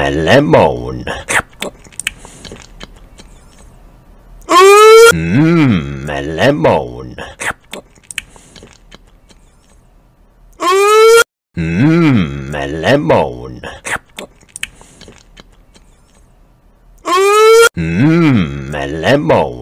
a lemon. Mmm, a lemon. Mmm, a lemon. Mmm, a lemon.